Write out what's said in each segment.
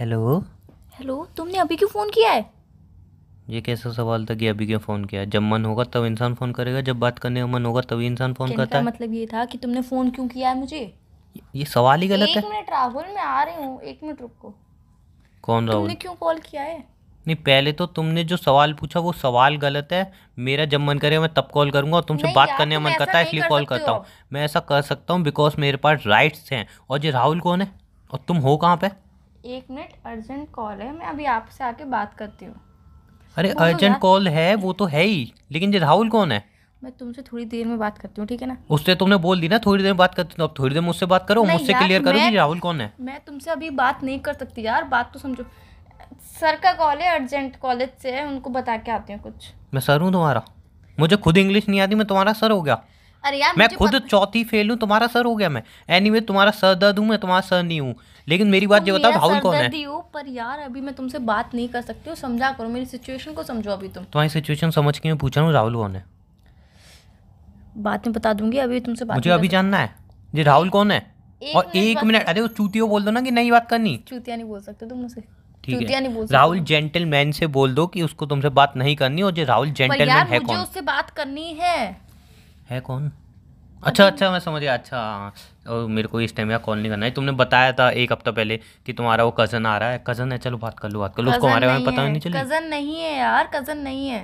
Hello hello तुमने अभी क्यों फ़ोन किया है ये कैसा सवाल था कि अभी क्यों फ़ोन किया जब मन होगा तब इंसान फ़ोन करेगा जब बात करने का मन होगा तभी इंसान फ़ोन करता है मतलब ये था कि तुमने फ़ोन क्यों किया है मुझे ये सवाल ही गलत है मिनट राहुल मैं आ रही हूँ एक मिनट रुको कौन राहुल तुमने क्यों कॉल किया है नहीं पहले तो तुमने जो सवाल पूछा वो सवाल गलत है मेरा जब मन करेगा मैं तब कॉल करूंगा और तुमसे बात करने का मन करता है इसलिए कॉल करता हूँ मैं ऐसा कर सकता हूँ बिकॉज मेरे पास राइट्स हैं और ये राहुल कौन है और तुम हो कहाँ पे एक मिनट अर्जेंट कॉल है मैं अभी आपसे आके बात करती हूँ अरे तो अर्जेंट कॉल है वो तो है ही लेकिन ये राहुल कौन है मैं तुमसे थोड़ी देर में बात करती हूँ ठीक है ना उससे तुमने बोल दी ना थोड़ी देर में बात करती हूँ अब थोड़ी देर मुझसे बात करो मुझसे क्लियर करो कि राहुल कौन है मैं तुमसे अभी बात नहीं कर सकती यार बात तो समझो सर का कॉल है अर्जेंट कॉलेज से है उनको बता के आती हूँ कुछ मैं सर हूँ तुम्हारा मुझे खुद इंग्लिश नहीं आती मैं तुम्हारा सर हो गया अरे यार मैं खुद चौथी फेल हूँ तुम्हारा सर हो गया मैं एनीवे anyway, तुम्हारा सर दर्द हूँ मैं तुम्हारा सर नहीं हूँ लेकिन मेरी बात ये बताओ भाउल कौन है हो पर यार अभी मैं तुमसे बात नहीं कर सकती हूँ समझा करो मेरी सिचुएशन को समझो अभी तुम तुम्हारी सिचुएशन समझ के मैं पूछ रहा हूँ राहुल कौन है बात में बता दूंगी अभी तुमसे बात मुझे अभी जानना है जी राहुल कौन है और एक मिनट अरे वो चूतियो बोल दो ना कि नई बात करनी चूतिया नहीं बोल सकते तुम मुझसे राहुल जेंटलमैन से बोल दो कि उसको तुमसे बात नहीं करनी और जो राहुल जेंटलमैन है कौन मुझे उससे बात करनी है है कौन अच्छा अच्छा मैं समझ गया अच्छा हाँ। ओ, मेरे को इस टाइम यहाँ कॉल नहीं करना है तुमने बताया था एक हफ्ता पहले कि तुम्हारा वो कज़न आ रहा है कज़न है चलो बात कर लो बात कर लो उसको हमारे बारे में पता नहीं चले कज़न नहीं है यार कज़न नहीं है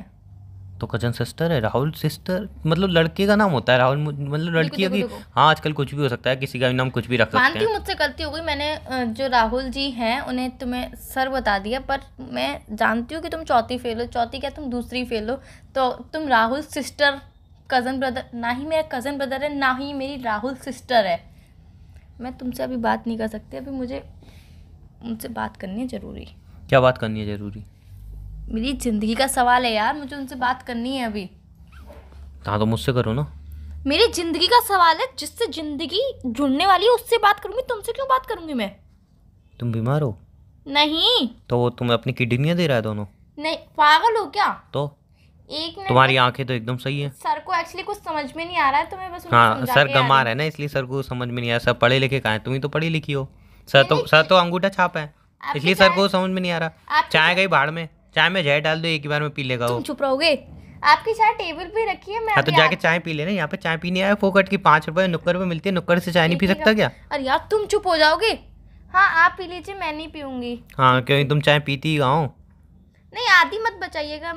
तो कजन सिस्टर है राहुल सिस्टर मतलब लड़के का नाम होता है राहुल मतलब लड़की अभी हाँ आजकल कुछ भी हो सकता है किसी का भी नाम कुछ भी रख सकते हैं मुझसे गलती हो गई मैंने जो राहुल जी हैं उन्हें तुम्हें सर बता दिया पर मैं जानती हूँ कि तुम चौथी फेल हो चौथी क्या तुम दूसरी फेल हो तो तुम राहुल सिस्टर कज़न ब्रदर ना ही मेरा कज़न ब्रदर है ना ही मेरी राहुल सिस्टर है मैं तुमसे अभी बात नहीं कर सकती अभी मुझे उनसे बात करनी है ज़रूरी क्या बात करनी है ज़रूरी मेरी ज़िंदगी का सवाल है यार मुझे उनसे बात करनी है अभी हाँ तो मुझसे करो ना मेरी ज़िंदगी का सवाल है जिससे ज़िंदगी जुड़ने वाली है उससे बात करूँगी तुमसे क्यों बात करूँगी मैं तुम बीमार हो नहीं तो वो तुम्हें अपनी किडनियाँ दे रहा है दोनों नहीं पागल हो क्या तो एक तुम्हारी आंखें तो एकदम सही है सर को एक्चुअली कुछ समझ में नहीं आ रहा है तो मैं बस हाँ सर गंवा रहा है ना इसलिए सर को समझ में नहीं आ रहा सर पढ़े लिखे कहा है तुम ही तो पढ़ी लिखी हो सर तो सर तो अंगूठा छाप है इसलिए सर को समझ में नहीं आ रहा चाय गई बाढ़ में चाय में जय डाल दो एक बार में पी लेगा वो चुप रहोगे आपकी चाय टेबल पे रखी है मैं हाँ तो जाके चाय पी लेना यहाँ पे चाय पीने आया फोकट की पाँच रुपए नुक्कड़ पे मिलती है नुक्कड़ से चाय नहीं पी सकता क्या अरे यार तुम चुप हो जाओगे हाँ आप पी लीजिए मैं नहीं पीऊंगी हाँ क्योंकि तुम चाय पीती ही गाँव नहीं आधी मत बचाइएगा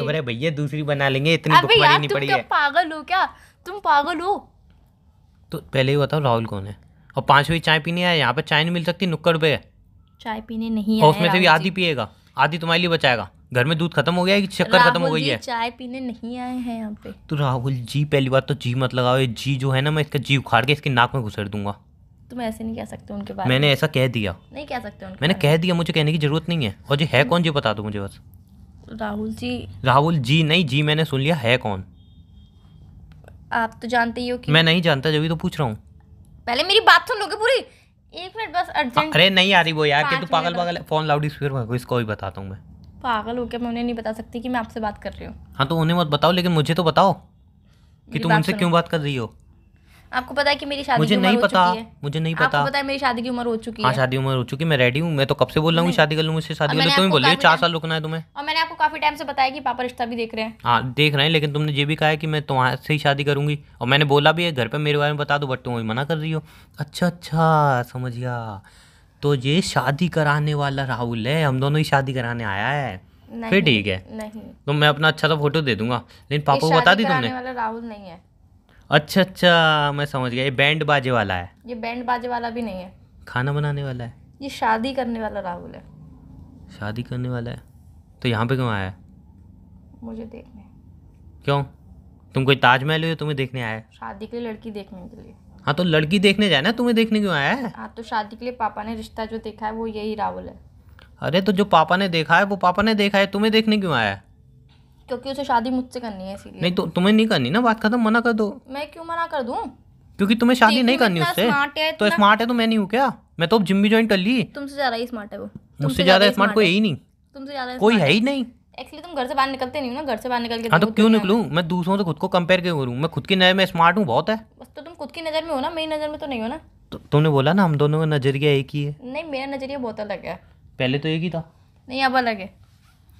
खबर है भैया दूसरी बना लेंगे इतनी अबे यार नहीं तुम क्या पागल हो क्या तुम पागल हो तो पहले ही बताओ राहुल कौन है और पांचवी चाय पीने आया यहाँ पे चाय नहीं मिल सकती नुक्कड़ पे चाय पीने नहीं और उसमें से भी आधी पिएगा आधी तुम्हारे लिए बचाएगा घर में दूध खत्म हो गया है कि शक्कर खत्म हो गई है चाय पीने नहीं आए हैं यहाँ पे तो राहुल जी पहली बात तो जी मत लगाओ ये जी जो है ना मैं इसका जी उखाड़ के इसके नाक में घुसर दूंगा तुम ऐसे नहीं कह सकते उनके बारे मैंने ऐसा कह दिया नहीं कह सकते उनके मैंने कह दिया मुझे कहने की जरूरत नहीं है और जी है कौन जी बता दो मुझे बस राहुल जी राहुल जी नहीं जी मैंने सुन लिया है कौन आप तो जानते ही हो कि मैं नहीं जानता जब तो पूछ रहा हूँ पहले मेरी बात सुन लोगे पूरी एक मिनट बस अर्जेंट अरे नहीं आ रही वो यार कि तू पागल पागल फोन लाउड स्पीकर में इसको भी बताता हूँ मैं पागल हो क्या मैं उन्हें नहीं बता सकती कि मैं आपसे बात कर रही हूँ हाँ तो उन्हें मत बताओ लेकिन मुझे तो बताओ कि तुम उनसे क्यों बात कर रही हो आपको पता है कि मेरी शादी मुझे नहीं पता मुझे नहीं पता आपको पता है मेरी शादी की उम्र हो चुकी हाँ, है हाँ शादी उम्र हो चुकी है मैं रेडी हूँ मैं तो कब से बोल रहा हूँ हम्म। शादी कर लूँ मुझसे शादी तो कर लू तुम बोल रही चार साल रुकना है तुम्हें और मैंने आपको काफी टाइम से बताया कि पापा रिश्ता भी देख रहे हैं हाँ देख रहे हैं लेकिन तुमने ये भी कहा है कि मैं तुम्हारे से ही शादी करूंगी और मैंने बोला भी है घर पर मेरे बारे में बता दो बट तुम वही मना कर रही हो अच्छा अच्छा समझ गया तो ये शादी कराने वाला राहुल है हम दोनों ही शादी कराने आया है फिर ठीक है नहीं तो मैं अपना अच्छा सा फोटो दे दूंगा लेकिन पापा को बता दी तुमने राहुल नहीं है अच्छा अच्छा मैं समझ गया ये बैंड बाजे वाला है ये बैंड बाजे वाला भी नहीं है खाना बनाने वाला है ये शादी करने वाला राहुल है शादी करने वाला है तो यहाँ पे क्यों आया है मुझे देखने क्यों तुम कोई ताजमहल हो तुम्हें देखने आया शादी के लिए लड़की देखने के लिए हाँ तो लड़की देखने जाए ना तुम्हें देखने क्यों आया है हाँ तो शादी के लिए पापा ने रिश्ता जो देखा है वो यही राहुल है अरे तो जो पापा ने देखा है वो पापा ने देखा है तुम्हें देखने क्यों आया है क्योंकि उसे शादी मुझसे करनी है इसीलिए नहीं तो तुम्हें नहीं करनी ना बात खत्म मना कर दो मैं क्यों मना कर दूं क्योंकि तुम्हें शादी नहीं करनी उससे तो स्मार्ट है तो मैं नहीं हूँ क्या मैं तो जिम भी ज्वाइन कर ली तुमसे ज्यादा ही स्मार्ट है वो मुझसे ज्यादा स्मार्ट कोई है ही नहीं तुमसे ज्यादा कोई है ही नहीं एक्चुअली तुम घर से बाहर निकलते नहीं हो ना घर से बाहर निकल के हाँ तो क्यों निकलूँ मैं दूसरों से खुद को कंपेयर क्यों करूँ मैं खुद की नज़र में स्मार्ट हूँ बहुत है बस तो तुम खुद की नज़र में हो ना मेरी नज़र में तो नहीं हो ना तो तुमने बोला ना हम दोनों का नज़रिया एक ही है नहीं मेरा नज़रिया बहुत अलग है पहले तो एक ही था नहीं अब अलग है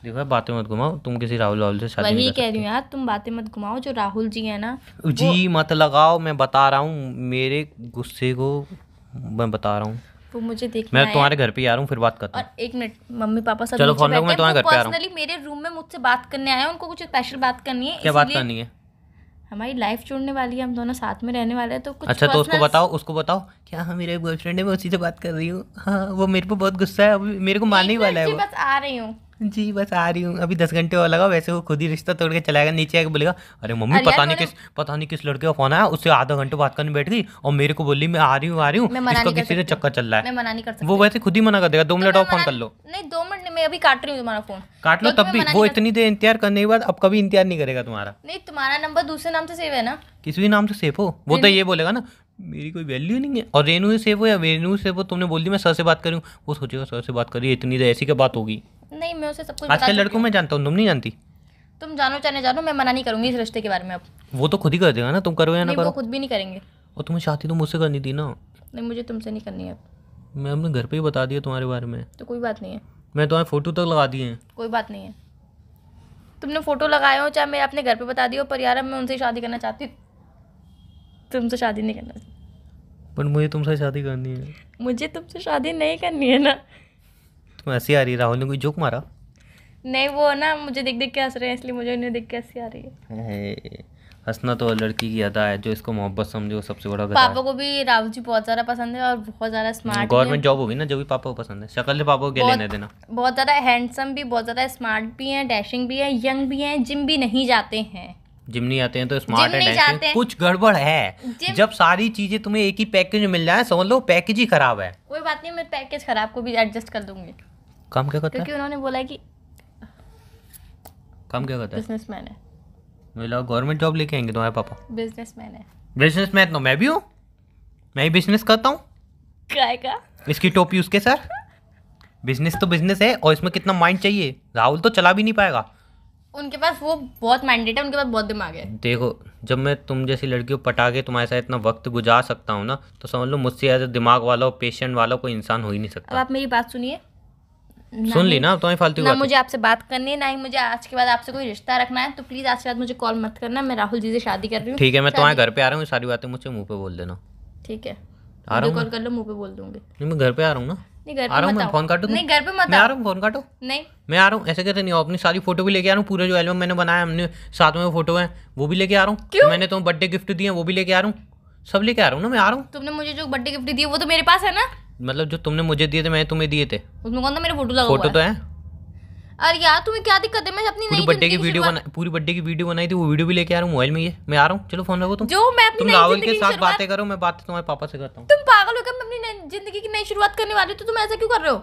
देखो बातें मत घुमाओ तुम किसी राहुल राहुल से शादी वही कह रही हूँ यार तुम बातें मत घुमाओ जो राहुल जी है ना जी मत लगाओ मैं बता रहा हूँ मेरे गुस्से को मैं बता रहा हूँ वो मुझे देखना मैं तुम्हारे घर पे आ रहा हूँ फिर बात करता हूँ एक मिनट मम्मी पापा सब चलो फोन मैं तुम्हारे घर पे आ रहा हूँ मेरे रूम में मुझसे बात करने आया उनको कुछ स्पेशल बात करनी है क्या बात करनी है हमारी लाइफ जोड़ने वाली है हम दोनों साथ में रहने वाले हैं तो कुछ अच्छा तो उसको बताओ उसको बताओ क्या हाँ मेरे बॉयफ्रेंड है मैं उसी से बात कर रही हूँ हाँ वो मेरे पे बहुत गुस्सा है अभी मेरे को मारने ही वाला है वो बस आ रही हूँ जी बस आ रही हूँ अभी दस घंटे और लगा वैसे वो खुद ही रिश्ता तोड़ के चलाएगा नीचे आके बोलेगा अरे मम्मी पता नहीं किस पता नहीं किस लड़के का फोन आया उससे आधा घंटे बात करने बैठ गई और मेरे को बोली मैं आ रही हूँ आ रही हूँ इसका किसी से चक्कर चल रहा है मना नहीं कर सकती वो वैसे खुद ही मना कर देगा दो मिनट और फोन कर लो नहीं दो मिनट मैं अभी काट रही हूँ तुम्हारा फोन काट लो तब भी वो इतनी देर इंतजार करने के बाद अब कभी इंतजार नहीं करेगा तुम्हारा नहीं तुम्हारा नंबर दूसरे नाम से सेव है ना किसी भी नाम से सेफ हो वो तो ये बोलेगा ना मेरी कोई वैल्यू नहीं है और रेनू से वो या वेनू से वो तुमने बोल दी मैं सर से बात करूँ वो सोचेगा सर से बात करिए इतनी देर तो ऐसी क्या बात होगी नहीं मैं उसे सब कुछ आजकल लड़कों में जानता हूँ तुम नहीं जानती तुम जानो चाहे जानो मैं मना नहीं करूंगी इस रिश्ते के बारे में अब वो तो खुद ही कर देगा ना तुम करो या ना करो खुद भी नहीं करेंगे और तुम्हें शादी तो मुझसे करनी थी ना नहीं मुझे तुमसे नहीं करनी है अब मैं अपने घर पे ही बता दिया तुम्हारे बारे में तो कोई बात नहीं है मैं तुम्हारे फोटो तक लगा दिए हैं कोई बात नहीं है तुमने फोटो लगाए हो चाहे मैं अपने घर पे बता दिया पर यार मैं उनसे शादी करना चाहती तुमसे शादी नहीं करना पर मुझे तुमसे शादी करनी है मुझे तुमसे शादी नहीं करनी है ना तुम ऐसी आ रही राहुल ने कोई जोक मारा नहीं वो ना मुझे देख देख के हंस रहे हैं इसलिए मुझे देख के हंसी आ रही है हंसना तो लड़की की अदा है जो इसको मोहब्बत समझो सबसे बड़ा पापा को भी राहुल जी बहुत ज़्यादा पसंद है और बहुत ज़्यादा स्मार्ट गवर्नमेंट जॉब होगी ना जो भी पापा को पसंद है शक्ल पापा को लेने देना बहुत ज़्यादा हैंडसम भी बहुत ज़्यादा स्मार्ट भी हैं डैशिंग भी है यंग भी हैं जिम भी नहीं जाते हैं जिमनी आते हैं तो स्मार्ट एंड कुछ गड़बड़ है जब सारी चीजें तुम्हें एक ही पैकेज मिल जाए समझ लो पैकेज ही खराब है कोई बात नहीं मैं पैकेज खराब को भी एडजस्ट कर दूंगी कम क्या करता है क्योंकि उन्होंने बोला कि कम क्या करता है बिजनेसमैन है बोला गवर्नमेंट जॉब लेके आएंगे तुम्हारे पापा बिजनेसमैन है बिजनेसमैन तो मैं भी हूँ मैं ही बिजनेस करता हूँ काय का इसकी टोपी उसके सर बिजनेस तो बिजनेस है और इसमें कितना माइंड चाहिए राहुल तो चला भी नहीं पाएगा उनके पास वो बहुत मैंडेट है उनके पास बहुत दिमाग है देखो जब मैं तुम जैसी लड़की को पटा के तुम्हारे साथ इतना वक्त गुजार सकता हूँ ना तो समझ लो मुझसे ऐसे दिमाग वाला और पेशेंट वाला कोई इंसान हो ही नहीं सकता अब आप मेरी बात सुनिए सुन ली ना तुम्हें तो फालतू ना मुझे आपसे बात करनी है ना ही मुझे आज के बाद आपसे कोई रिश्ता रखना है तो प्लीज़ आज के बाद मुझे कॉल मत करना मैं राहुल जी से शादी कर रही हूँ ठीक है मैं तुम्हारे घर पे आ रहा हूँ सारी बातें मुझे मुँह पे बोल देना ठीक है आ रहा हूँ कॉल कर लो मुँह पे बोल दूंगी मैं घर पे आ रहा हूँ ना नहीं घर पे मत फोन काटो नहीं घर पे मत मैं आ रहा हूँ फोन मैं आ रहा हूँ ऐसे नहीं अपनी सारी फोटो भी लेके आ रहा हूँ पूरे जो एल्बम मैंने बनाया हमने साथ में फोटो है वो भी लेके आ रहा हूँ मैंने तुम बर्थडे गिफ्ट दिए वो भी लेके आ रहा हूँ सब लेके आ रहा हूँ ना मैं आ रहा हूँ तुमने मुझे जो बर्थडे गिफ्ट दिए वो तो मेरे पास है ना मतलब जो तुमने मुझे दिए थे मैंने तुम्हें दिए थे उसमें कौन था मेरे फोटो लगा फोटो तो है अरे यार तुम्हें क्या दिक्कत है मैं अपनी पूरी बर्थडे की वीडियो बना पूरी बर्थडे की वीडियो बनाई थी वो वीडियो भी लेके आ रहा हूँ मोबाइल में ये मैं आ रहा हूँ चलो फोन रखो तुम जो मैं अपनी तुम राहुल के साथ बातें करो मैं बातें तुम्हारे पापा से करता हूँ तुम पागल हो गए मैं अपनी जिंदगी की नई शुरुआत करने वाली तो तुम ऐसा क्यों कर रहे हो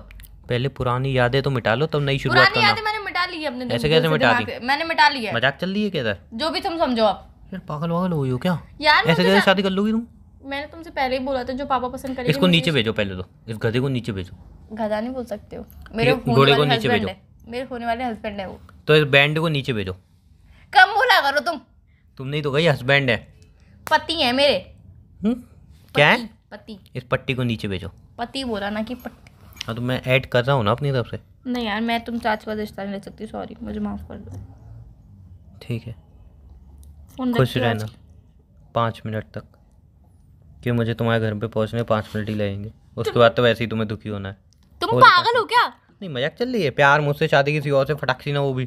पहले पुरानी यादें तो मिटा लो तब नई शुरुआत करना पुरानी यादें मैंने मिटा ली है अपने ऐसे कैसे मिटा ली मैंने मिटा ली है मजाक चल रही है क्या जो भी तुम समझो आप यार पागल वागल हो क्या यार ऐसे कैसे शादी कर लोगी तुम मैंने तुमसे पहले ही बोला था जो पापा पसंद करेंगे इसको नीचे भेजो पहले तो इस गधे को नीचे भेजो गधा नहीं बोल सकते हो मेरे घोड़े को नीचे भेजो मेरे होने वाले हस्बैंड है वो तो इस बैंड को नीचे भेजो कम बोला करो तुम तुम नहीं तो गई हस्बैंड है पति हम्म, है मेरे क्या पति इस पट्टी को नीचे भेजो पति बोला ना कि पट्टी हाँ तो मैं ऐड कर रहा हूँ ना अपनी तरफ से नहीं यार मैं तुम चाच का रिश्ता नहीं ले सकती सॉरी मुझे माफ़ कर दो ठीक है खुश रहना पाँच मिनट तक क्यों मुझे तुम्हारे घर पे पहुँचने पाँच मिनट ही लगेंगे उसके बाद तो वैसे ही तुम्हें दुखी होना है तुम पागल हो क्या नहीं मजाक चल रही है प्यार मुझसे शादी किसी और से सी ना वो भी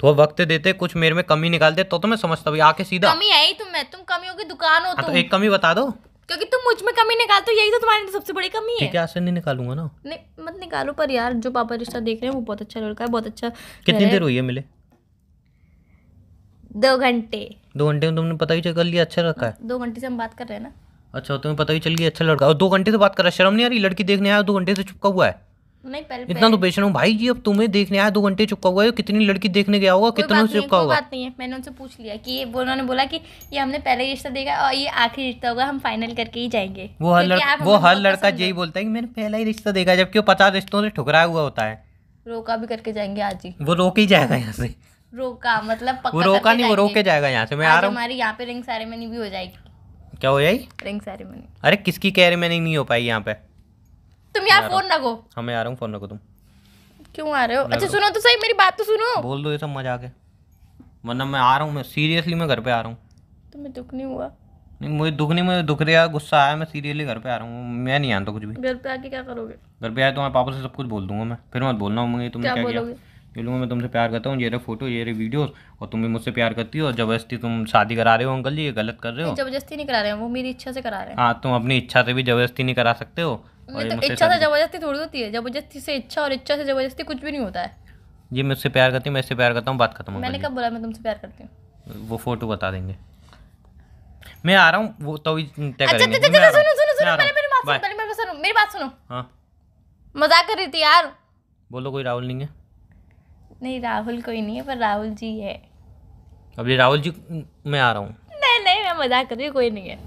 तो वक्त देते कुछ मेरे में कमी निकालते तो तो मैं समझता हूँ आके सीधा कमी है ही तुम मैं तुम कमियों की दुकान हो हाँ, तो तुम तो एक कमी बता दो क्योंकि तुम मुझ में कमी निकालते हो यही तो तुम्हारी सबसे बड़ी कमी है क्या नहीं निकालूंगा ना नहीं मत निकालो पर यार जो पापा रिश्ता देख रहे हैं वो बहुत अच्छा लड़का है बहुत अच्छा कितनी देर हुई है मिले दो घंटे दो घंटे में तुमने पता ही चल लिया अच्छा लड़का है दो घंटे से हम बात कर रहे हैं ना अच्छा तुम्हें पता ही चल गया अच्छा लड़का और दो घंटे से बात कर रहा है शर्म नहीं आ रही लड़की देखने आया दो घंटे से चुपका हुआ है नहीं पहले इतना तो पेशेंट हूँ भाई जी अब तुम्हें देखने आया दो घंटे चुपका हुआ है कितनी लड़की देखने गया होगा कितना चुपका होगा बात नहीं है मैंने उनसे पूछ लिया कि उन्होंने बोला कि ये हमने पहले रिश्ता देखा और ये आखिरी रिश्ता होगा हम फाइनल करके ही जाएंगे वो हर लड़का वो हर लड़का यही बोलता है कि मैंने पहला ही रिश्ता देखा जबकि वो पचास रिश्तों से ठुकराया हुआ होता है रोका भी करके जाएंगे आज ही वो रोक ही जाएगा यहाँ से रोका मतलब वो रोका नहीं वो रोके जाएगा यहाँ से मैं आ रहा हमारी यहाँ पे रिंग सेरेमनी भी हो जाएगी क्या हो जाएगी रिंग सेरेमनी अरे किसकी कैरेमनी नहीं हो पाई यहाँ पे तुम यार फोन रखो हाँ मैं आ रहा हूँ फोन रखो तुम क्यों आ रहे हो अच्छा सुनो तो सही मेरी बात तो सुनो बोल दो ये सब मजा के वरना मैं आ रहा हूँ मैं सीरियसली मैं घर पे आ रहा हूँ तुम्हें तो दुख नहीं हुआ नहीं मुझे दुख नहीं मुझे दुख रहा गुस्सा आया मैं सीरियसली घर पे आ रहा हूँ मैं नहीं आता कुछ भी घर पे आके क्या करोगे घर पे आया तो मैं पापा से सब कुछ बोल दूंगा मैं फिर मत बोलना मुझे तुमने क्या, क्या ये बोलूँगा मैं तुमसे प्यार करता हूँ ये रहे फोटो ये रहे वीडियोस और तुम भी मुझसे प्यार करती हो जबरदस्ती तुम शादी करा रहे हो अंकल जी ये गलत कर रहे हो जबरदस्ती नहीं करा रहे हैं वो मेरी इच्छा से करा रहे हैं हाँ तुम अपनी इच्छा से भी जबरदस्ती नहीं करा सकते हो तो इच्छा से जबरदस्ती थोड़ी होती है जबरदस्ती से इच्छा और इच्छा से जबरदस्ती कुछ भी नहीं होता है जी मैं उससे प्यार करती हूँ मैं इससे प्यार करता हूँ बात खत्म हो मैंने कब बोला मैं तुमसे प्यार करती हूँ वो फोटो बता देंगे मैं आ रहा हूँ वो तो तय अच्छा, करेंगे अच्छा अच्छा सुनो सुनो सुनो मेरी बात सुनो मेरी बात सुनो मेरी बात सुनो हाँ मजाक कर रही थी यार बोलो कोई राहुल नहीं है नहीं राहुल कोई नहीं है पर राहुल जी है अभी राहुल जी मैं आ रहा हूँ नहीं नहीं मैं मजाक कर रही हूँ कोई नहीं है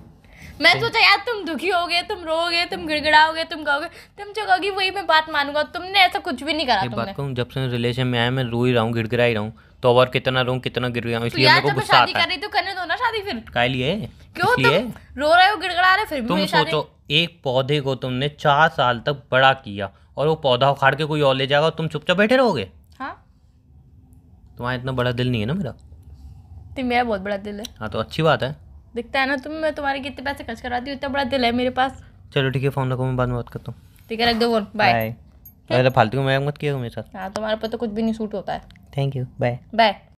मैं सोचा यार तुम दुखी हो गए तुम रोगे तुम गिड़गड़ाओगे तुम कहोगे तुम जो कहोगी वही मैं बात मानूंगा तुमने ऐसा कुछ भी नहीं करा तुमने बात कहूँ जब से रिलेशन में आया मैं रो ही रहा हूँ गिड़गिड़ा ही रहा हूँ तो और कितना रो कितना गिर गया इसलिए तो मेरे को गुस्सा आता है तो करने दो ना शादी फिर काय लिए क्यों तुम रो रहे हो गिड़गड़ा रहे फिर तुम सोचो एक पौधे को तुमने चार साल तक बड़ा किया और वो पौधा उखाड़ के कोई और ले जाएगा तुम चुपचाप बैठे रहोगे हाँ तुम्हारा इतना बड़ा दिल नहीं है ना मेरा तो मेरा बहुत बड़ा दिल है हाँ तो अच्छी बात है दिखता है ना तुम मैं तुम्हारे कितने पैसे खर्च करवाती हूँ इतना बड़ा दिल है मेरे पास चलो ठीक है फ़ोन रखो मैं बाद में बात करता हूँ ठीक है रख दो बाय फालतू में मत किया मेरे साथ हाँ तुम्हारे पर तो कुछ भी नहीं सूट होता है थैंक यू बाय बाय